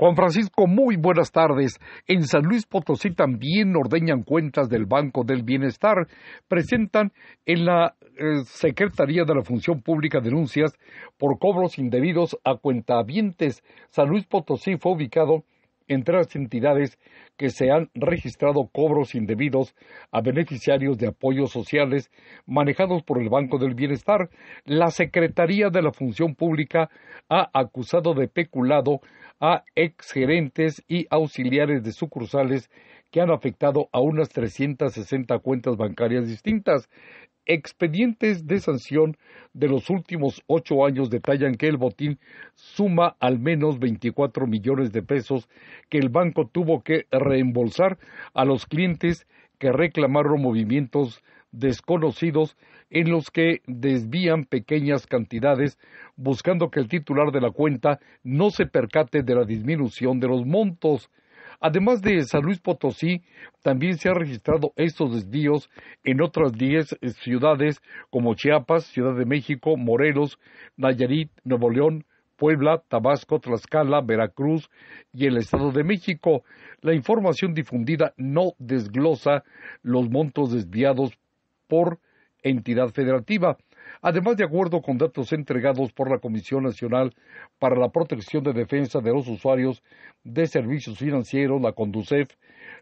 Juan Francisco, muy buenas tardes. En San Luis Potosí también ordeñan cuentas del Banco del Bienestar. Presentan en la eh, Secretaría de la Función Pública denuncias por cobros indebidos a cuentavientes. San Luis Potosí fue ubicado entre las entidades que se han registrado cobros indebidos a beneficiarios de apoyos sociales manejados por el Banco del Bienestar, la Secretaría de la Función Pública ha acusado de peculado a exgerentes y auxiliares de sucursales que han afectado a unas 360 cuentas bancarias distintas. Expedientes de sanción de los últimos ocho años detallan que el botín suma al menos 24 millones de pesos que el banco tuvo que reembolsar a los clientes que reclamaron movimientos desconocidos en los que desvían pequeñas cantidades buscando que el titular de la cuenta no se percate de la disminución de los montos. Además de San Luis Potosí, también se han registrado estos desvíos en otras 10 eh, ciudades como Chiapas, Ciudad de México, Morelos, Nayarit, Nuevo León, Puebla, Tabasco, Tlaxcala, Veracruz y el Estado de México. La información difundida no desglosa los montos desviados por entidad federativa además de acuerdo con datos entregados por la Comisión Nacional para la Protección de Defensa de los Usuarios de Servicios Financieros, la CONDUCEF,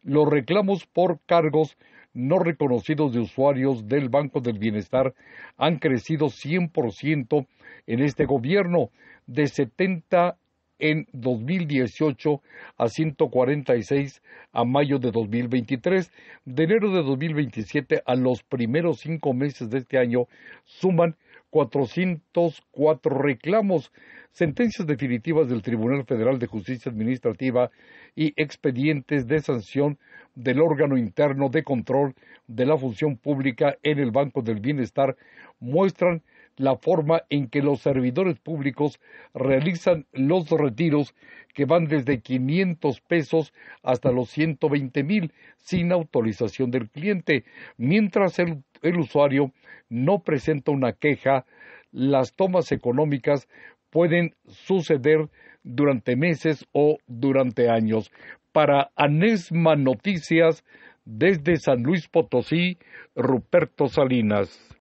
los reclamos por cargos no reconocidos de usuarios del Banco del Bienestar han crecido 100% en este gobierno, de 70 en 2018 a 146 a mayo de 2023. De enero de 2027 a los primeros cinco meses de este año suman 404 reclamos, sentencias definitivas del Tribunal Federal de Justicia Administrativa y expedientes de sanción del órgano interno de control de la función pública en el Banco del Bienestar muestran la forma en que los servidores públicos realizan los retiros que van desde 500 pesos hasta los 120 mil sin autorización del cliente. Mientras el, el usuario no presenta una queja, las tomas económicas pueden suceder durante meses o durante años. Para Anesma Noticias, desde San Luis Potosí, Ruperto Salinas.